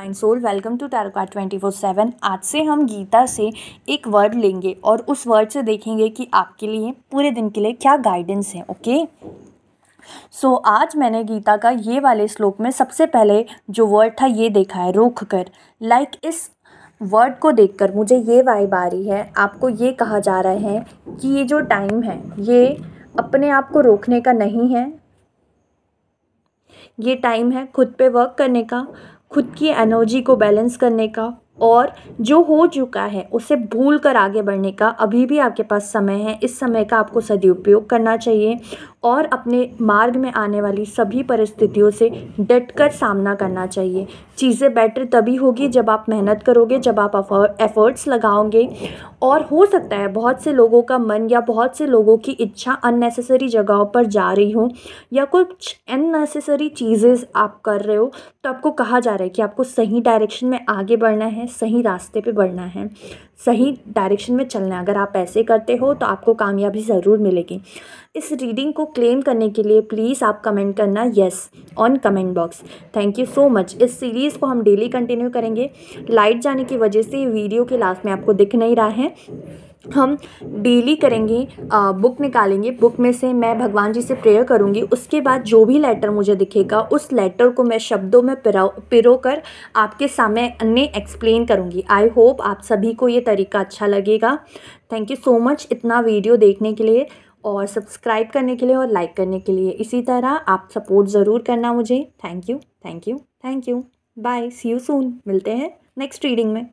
mind soul welcome to टैरोकार twenty four seven आज से हम गीता से एक वर्ड लेंगे और उस वर्ड से देखेंगे कि आपके लिए पूरे दिन के लिए क्या गाइडेंस है ओके सो so, आज मैंने गीता का ये वाले श्लोक में सबसे पहले जो वर्ड था ये देखा है रोक कर लाइक like इस वर्ड को देखकर मुझे ये वाइब आ रही है आपको ये कहा जा रहा है कि ये जो टाइम है ये अपने आप को रोकने का नहीं है ये टाइम है खुद पे वर्क करने का खुद की एनर्जी को बैलेंस करने का और जो हो चुका है उसे भूल कर आगे बढ़ने का अभी भी आपके पास समय है इस समय का आपको सदुपयोग करना चाहिए और अपने मार्ग में आने वाली सभी परिस्थितियों से डट कर सामना करना चाहिए चीज़ें बेटर तभी होगी जब आप मेहनत करोगे जब आप एफर्ट्स लगाओगे और हो सकता है बहुत से लोगों का मन या बहुत से लोगों की इच्छा अननेसेसरी जगहों पर जा रही हो या कुछ अननेसेसरी चीज़ें आप कर रहे हो तो आपको कहा जा रहा है कि आपको सही डायरेक्शन में आगे बढ़ना है सही रास्ते पे बढ़ना है सही डायरेक्शन में चलना है अगर आप ऐसे करते हो तो आपको कामयाबी ज़रूर मिलेगी इस रीडिंग को क्लेम करने के लिए प्लीज़ आप कमेंट करना yes on comment box thank you so much इस सीरीज़ को हम डेली कंटिन्यू करेंगे लाइट जाने की वजह से वीडियो के लास्ट में आपको दिख नहीं रहा है हम डेली करेंगे आ, बुक निकालेंगे बुक में से मैं भगवान जी से प्रेयर करूँगी उसके बाद जो भी लेटर मुझे दिखेगा उस लेटर को मैं शब्दों में पिरो पिरो कर आपके सामने अन्य एक्सप्लेन करूँगी आई होप आप सभी को ये तरीका अच्छा लगेगा थैंक यू सो मच इतना वीडियो देखने के लिए और सब्सक्राइब करने के लिए और लाइक करने के लिए इसी तरह आप सपोर्ट ज़रूर करना मुझे thank you thank you thank you bye see you soon मिलते हैं नेक्स्ट रीडिंग में